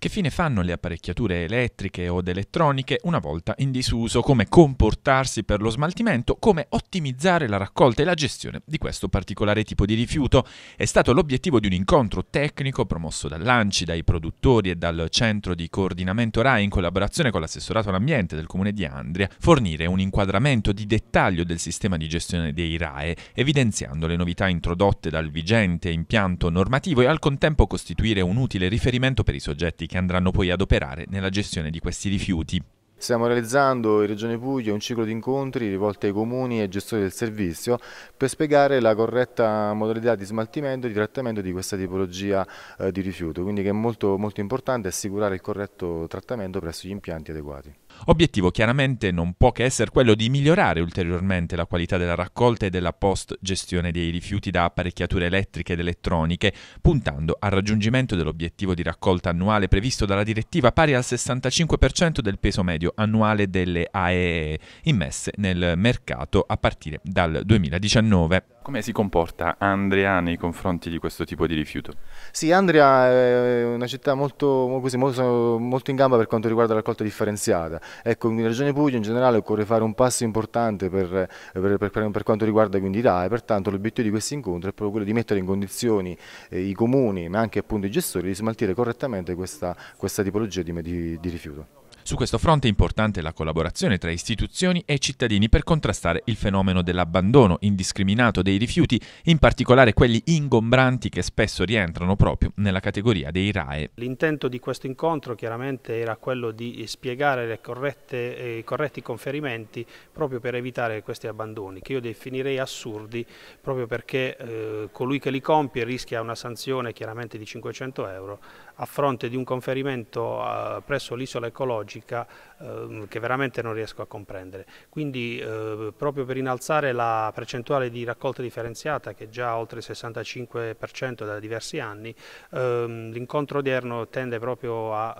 Che fine fanno le apparecchiature elettriche o elettroniche una volta in disuso? Come comportarsi per lo smaltimento? Come ottimizzare la raccolta e la gestione di questo particolare tipo di rifiuto? È stato l'obiettivo di un incontro tecnico promosso dall'ANCI, dai produttori e dal centro di coordinamento RAI in collaborazione con l'assessorato all'ambiente del comune di Andria, fornire un inquadramento di dettaglio del sistema di gestione dei RAE, evidenziando le novità introdotte dal vigente impianto normativo e al contempo costituire un utile riferimento per i soggetti che andranno poi ad operare nella gestione di questi rifiuti. Stiamo realizzando in Regione Puglia un ciclo di incontri rivolti ai comuni e gestori del servizio per spiegare la corretta modalità di smaltimento e di trattamento di questa tipologia eh, di rifiuto, quindi che è molto, molto importante assicurare il corretto trattamento presso gli impianti adeguati. Obiettivo chiaramente non può che essere quello di migliorare ulteriormente la qualità della raccolta e della post gestione dei rifiuti da apparecchiature elettriche ed elettroniche, puntando al raggiungimento dell'obiettivo di raccolta annuale previsto dalla direttiva pari al 65% del peso medio calendario annuale delle AEE immesse nel mercato a partire dal 2019. Come si comporta Andrea nei confronti di questo tipo di rifiuto? Sì, Andrea è una città molto, così, molto, molto in gamba per quanto riguarda la raccolta differenziata. Ecco, in Regione Puglia in generale occorre fare un passo importante per, per, per, per quanto riguarda quindi l'AE, pertanto l'obiettivo di questo incontro è proprio quello di mettere in condizioni eh, i comuni, ma anche appunto i gestori, di smaltire correttamente questa, questa tipologia di, di, di rifiuto. Su questo fronte è importante la collaborazione tra istituzioni e cittadini per contrastare il fenomeno dell'abbandono indiscriminato dei rifiuti, in particolare quelli ingombranti che spesso rientrano proprio nella categoria dei RAE. L'intento di questo incontro chiaramente era quello di spiegare corrette, eh, i corretti conferimenti proprio per evitare questi abbandoni, che io definirei assurdi proprio perché eh, colui che li compie rischia una sanzione chiaramente di 500 euro a fronte di un conferimento eh, presso l'isola ecologica logica eh, che veramente non riesco a comprendere. Quindi eh, proprio per innalzare la percentuale di raccolta differenziata che è già oltre il 65% da diversi anni, ehm, l'incontro odierno tende proprio a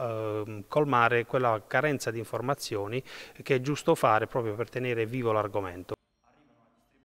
ehm, colmare quella carenza di informazioni che è giusto fare proprio per tenere vivo l'argomento.